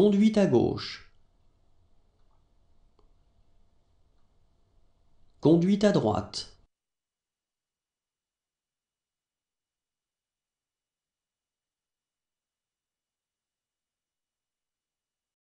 Conduite à gauche. Conduite à droite.